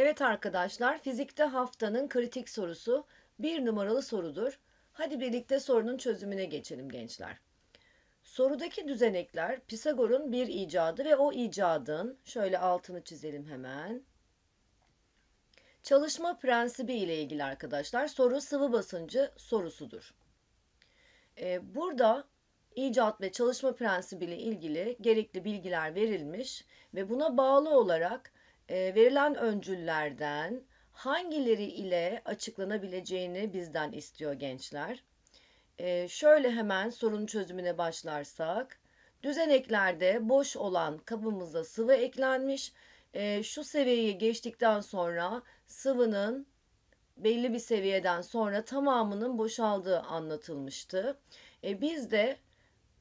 Evet arkadaşlar, fizikte haftanın kritik sorusu bir numaralı sorudur. Hadi birlikte sorunun çözümüne geçelim gençler. Sorudaki düzenekler Pisagor'un bir icadı ve o icadın, şöyle altını çizelim hemen, çalışma prensibi ile ilgili arkadaşlar soru sıvı basıncı sorusudur. Ee, burada icat ve çalışma prensibi ile ilgili gerekli bilgiler verilmiş ve buna bağlı olarak e, verilen öncüllerden hangileri ile açıklanabileceğini bizden istiyor gençler. E, şöyle hemen sorun çözümüne başlarsak. Düzeneklerde boş olan kabımıza sıvı eklenmiş. E, şu seviyeyi geçtikten sonra sıvının belli bir seviyeden sonra tamamının boşaldığı anlatılmıştı. E, biz de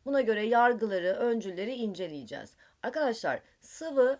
buna göre yargıları, öncülleri inceleyeceğiz. Arkadaşlar sıvı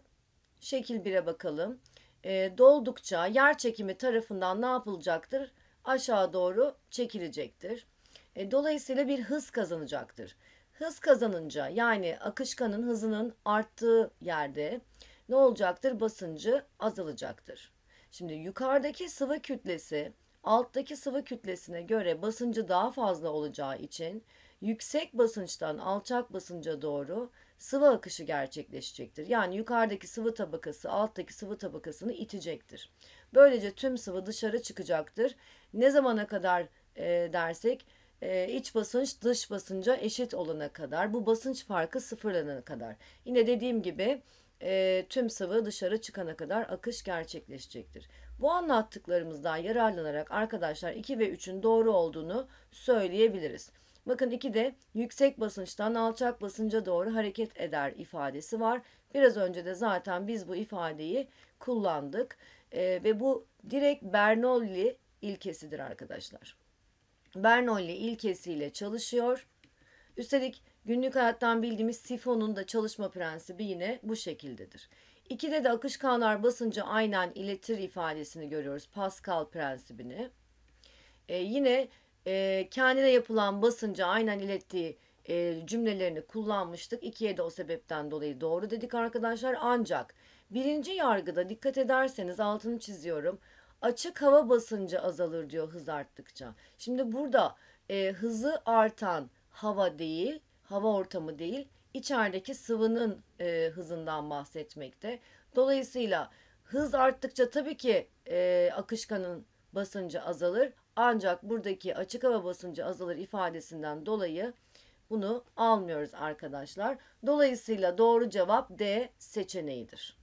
Şekil 1'e bakalım. E, doldukça yer çekimi tarafından ne yapılacaktır? Aşağı doğru çekilecektir. E, dolayısıyla bir hız kazanacaktır. Hız kazanınca yani akışkanın hızının arttığı yerde ne olacaktır? Basıncı azalacaktır. Şimdi yukarıdaki sıvı kütlesi alttaki sıvı kütlesine göre basıncı daha fazla olacağı için yüksek basınçtan alçak basınca doğru sıvı akışı gerçekleşecektir. Yani yukarıdaki sıvı tabakası alttaki sıvı tabakasını itecektir. Böylece tüm sıvı dışarı çıkacaktır. Ne zamana kadar e, dersek e, iç basınç dış basınca eşit olana kadar bu basınç farkı sıfırlanana kadar. Yine dediğim gibi e, tüm sıvı dışarı çıkana kadar akış gerçekleşecektir. Bu anlattıklarımızdan yararlanarak arkadaşlar 2 ve 3'ün doğru olduğunu söyleyebiliriz. Bakın 2'de yüksek basınçtan alçak basınca doğru hareket eder ifadesi var. Biraz önce de zaten biz bu ifadeyi kullandık e, ve bu direkt Bernoulli ilkesidir arkadaşlar. Bernoulli ilkesiyle çalışıyor. Üstelik günlük hayattan bildiğimiz sifonun da çalışma prensibi yine bu şekildedir. İkide de akışkanlar basınca aynen iletir ifadesini görüyoruz. Pascal prensibini. E, yine e, kendine yapılan basınca aynen ilettiği e, cümlelerini kullanmıştık. İkiye de o sebepten dolayı doğru dedik arkadaşlar. Ancak birinci yargıda dikkat ederseniz altını çiziyorum. Açık hava basıncı azalır diyor hız arttıkça. Şimdi burada e, hızı artan hava değil, hava ortamı değil, içerideki sıvının e, hızından bahsetmekte. Dolayısıyla hız arttıkça tabii ki e, akışkanın basıncı azalır. Ancak buradaki açık hava basıncı azalır ifadesinden dolayı bunu almıyoruz arkadaşlar. Dolayısıyla doğru cevap D seçeneğidir.